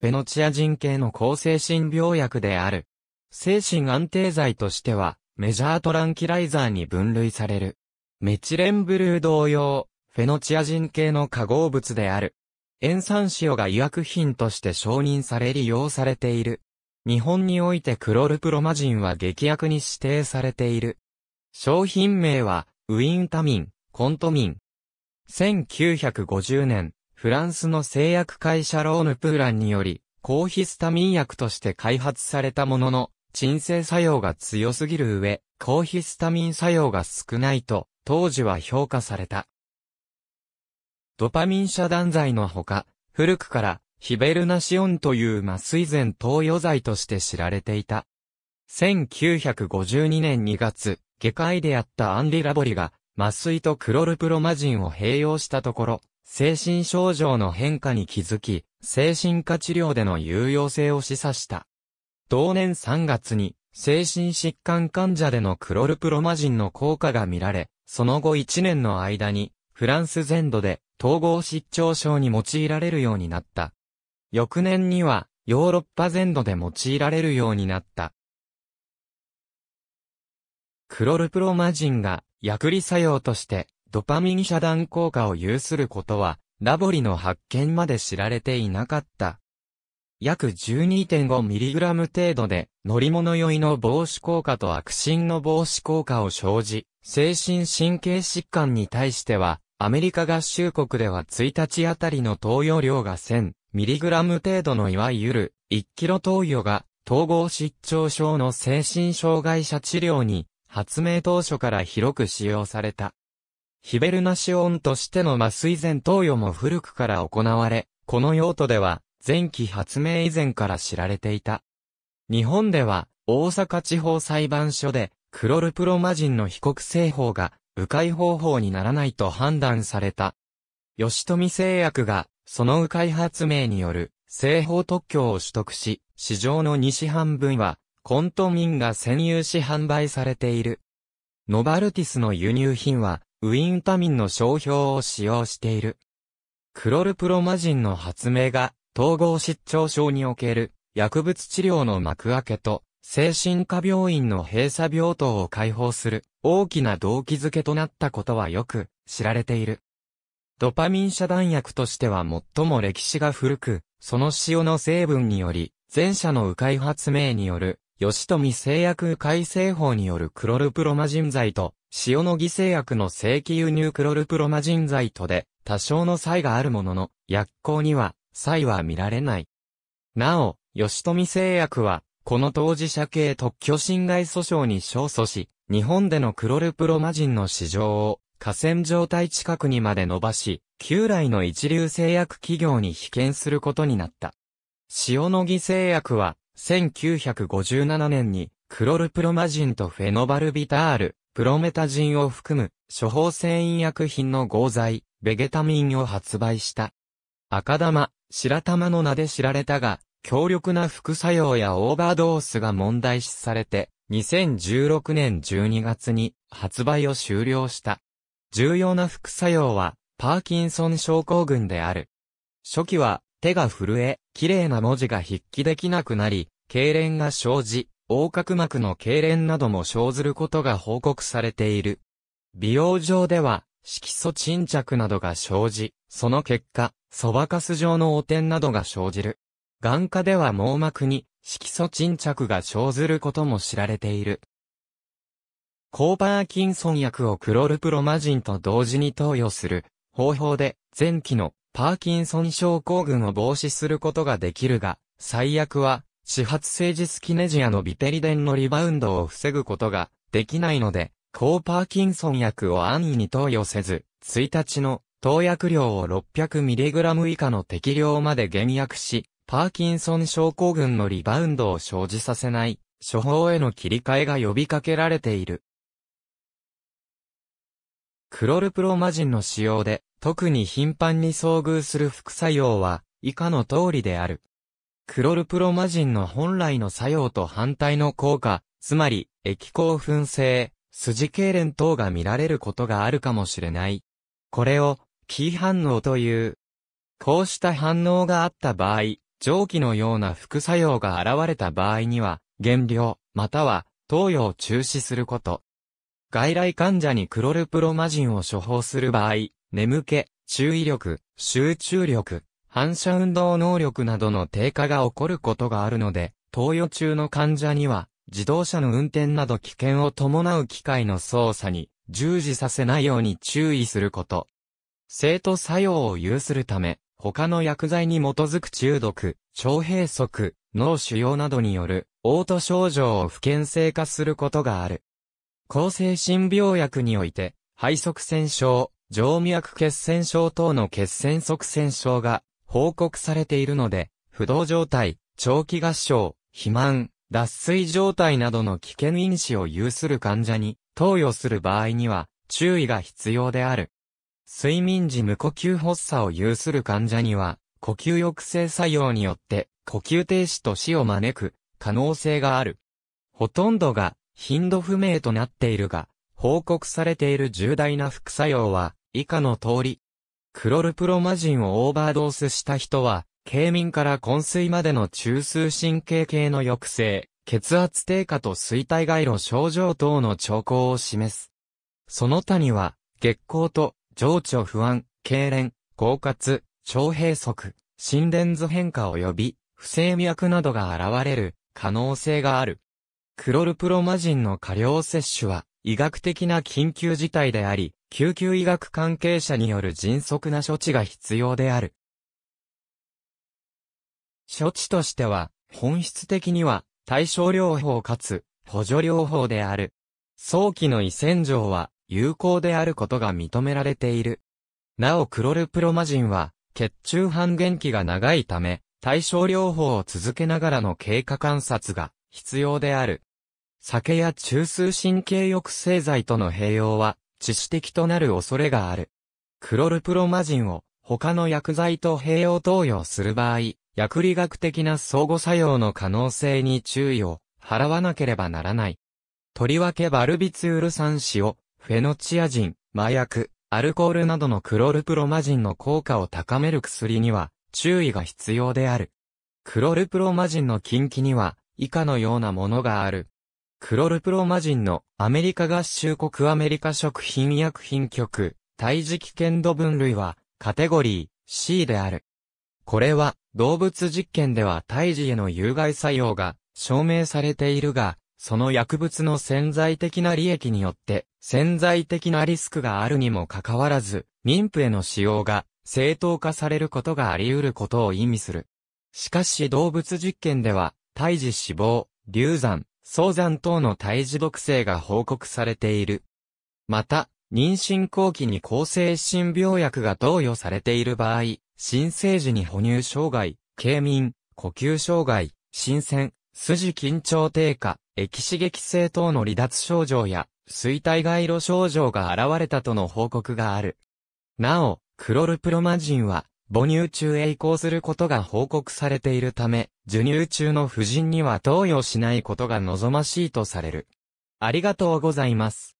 ベノチア人系の抗精神病薬である。精神安定剤としては、メジャートランキライザーに分類される。メチレンブルー同様、フェノチア人系の化合物である。塩酸塩が医薬品として承認され利用されている。日本においてクロルプロマジンは劇薬に指定されている。商品名は、ウィンタミン、コントミン。1950年、フランスの製薬会社ローヌプーランにより、抗ヒスタミン薬として開発されたものの、鎮静作用が強すぎる上、抗ヒスタミン作用が少ないと、当時は評価された。ドパミン遮断剤のほか、古くからヒベルナシオンという麻酔前投与剤として知られていた。1952年2月、外科医であったアンリ・ラボリが麻酔とクロルプロマジンを併用したところ、精神症状の変化に気づき、精神科治療での有用性を示唆した。同年3月に、精神疾患患者でのクロルプロマジンの効果が見られ、その後1年の間に、フランス全土で統合失調症に用いられるようになった。翌年には、ヨーロッパ全土で用いられるようになった。クロルプロマジンが薬理作用としてドパミン遮断効果を有することは、ラボリの発見まで知られていなかった。約 12.5mg 程度で、乗り物酔いの防止効果と悪心の防止効果を生じ、精神神経疾患に対しては、アメリカ合衆国では1日あたりの投与量が 1000mg 程度のいわゆる 1kg 投与が、統合失調症の精神障害者治療に、発明当初から広く使用された。ヒベルナシオンとしての麻酔前投与も古くから行われ、この用途では、前期発明以前から知られていた。日本では、大阪地方裁判所で、クロルプロマジンの被告製法が、迂回方法にならないと判断された。吉富製薬が、その迂回発明による、製法特許を取得し、市場の西半分は、コントミンが占有し販売されている。ノバルティスの輸入品は、ウィンタミンの商標を使用している。クロルプロマジンの発明が、統合失調症における薬物治療の幕開けと、精神科病院の閉鎖病棟を解放する大きな動機づけとなったことはよく知られている。ドパミン遮断薬としては最も歴史が古く、その塩の成分により、前者の迂回発明による、吉富製薬迂回製法によるクロルプロマジン剤と、塩野義製薬の正規輸入クロルプロマジン剤とで、多少の差異があるものの、薬効には、差異は見られない。なお、吉富製薬は、この当事者系特許侵害訴訟に勝訴し、日本でのクロルプロマジンの市場を、河川状態近くにまで伸ばし、旧来の一流製薬企業に被験することになった。塩野義製薬は、1957年に、クロルプロマジンとフェノバルビタール、プロメタジンを含む処方繊維薬品の合剤、ベゲタミンを発売した。赤玉、白玉の名で知られたが、強力な副作用やオーバードースが問題視されて、2016年12月に発売を終了した。重要な副作用は、パーキンソン症候群である。初期は、手が震え、綺麗な文字が筆記できなくなり、痙攣が生じ、横隔膜の痙攣なども生ずることが報告されている。美容上では、色素沈着などが生じ、その結果、そばかす状の汚点などが生じる。眼科では網膜に色素沈着が生ずることも知られている。コーパーキンソン薬をクロルプロマジンと同時に投与する方法で前期のパーキンソン症候群を防止することができるが、最悪は始発性ジスキネジアのビテリデンのリバウンドを防ぐことができないので、抗パーキンソン薬を安易に投与せず、1日の投薬量を 600mg 以下の適量まで減薬し、パーキンソン症候群のリバウンドを生じさせない処方への切り替えが呼びかけられている。クロルプロマジンの使用で特に頻繁に遭遇する副作用は以下の通りである。クロルプロマジンの本来の作用と反対の効果、つまり、液興奮性、筋痙攣等が見られることがあるかもしれない。これを、キー反応という。こうした反応があった場合、蒸気のような副作用が現れた場合には、減量、または、投与を中止すること。外来患者にクロルプロマジンを処方する場合、眠気、注意力、集中力、反射運動能力などの低下が起こることがあるので、投与中の患者には、自動車の運転など危険を伴う機械の操作に従事させないように注意すること。生徒作用を有するため、他の薬剤に基づく中毒、腸閉塞、脳腫瘍などによる、嘔吐症状を不健性化することがある。抗精神病薬において、肺塞栓症、静脈血栓症等の血栓塞栓症が報告されているので、不動状態、長期合唱、肥満、脱水状態などの危険因子を有する患者に投与する場合には注意が必要である。睡眠時無呼吸発作を有する患者には呼吸抑制作用によって呼吸停止と死を招く可能性がある。ほとんどが頻度不明となっているが、報告されている重大な副作用は以下の通りクロルプロマジンをオーバードースした人は、軽民から昏睡までの中枢神経系の抑制、血圧低下と衰退外路症状等の兆候を示す。その他には、月光と、情緒不安、痙攣、狡猾、腸閉塞、心電図変化及び、不整脈などが現れる可能性がある。クロルプロマジンの過量摂取は、医学的な緊急事態であり、救急医学関係者による迅速な処置が必要である。処置としては、本質的には対症療法かつ補助療法である。早期の胃洗浄は有効であることが認められている。なおクロルプロマジンは血中半減期が長いため、対症療法を続けながらの経過観察が必要である。酒や中枢神経抑制剤との併用は致死的となる恐れがある。クロルプロマジンを他の薬剤と併用投与する場合、薬理学的な相互作用の可能性に注意を払わなければならない。とりわけバルビツール酸子をフェノチアジン、麻薬、アルコールなどのクロルプロマジンの効果を高める薬には注意が必要である。クロルプロマジンの禁忌には以下のようなものがある。クロルプロマジンのアメリカ合衆国アメリカ食品医薬品局、胎児危険度分類はカテゴリー C である。これは動物実験では胎児への有害作用が証明されているが、その薬物の潜在的な利益によって潜在的なリスクがあるにもかかわらず、妊婦への使用が正当化されることがあり得ることを意味する。しかし動物実験では、胎児死亡、流産、早産等の胎児毒性が報告されている。また、妊娠後期に抗精神病薬が投与されている場合、新生児に哺乳障害、軽眠、呼吸障害、新鮮、筋緊張低下、液刺激性等の離脱症状や、衰退外路症状が現れたとの報告がある。なお、クロルプロマジンは、母乳中へ移行することが報告されているため、授乳中の婦人には投与しないことが望ましいとされる。ありがとうございます。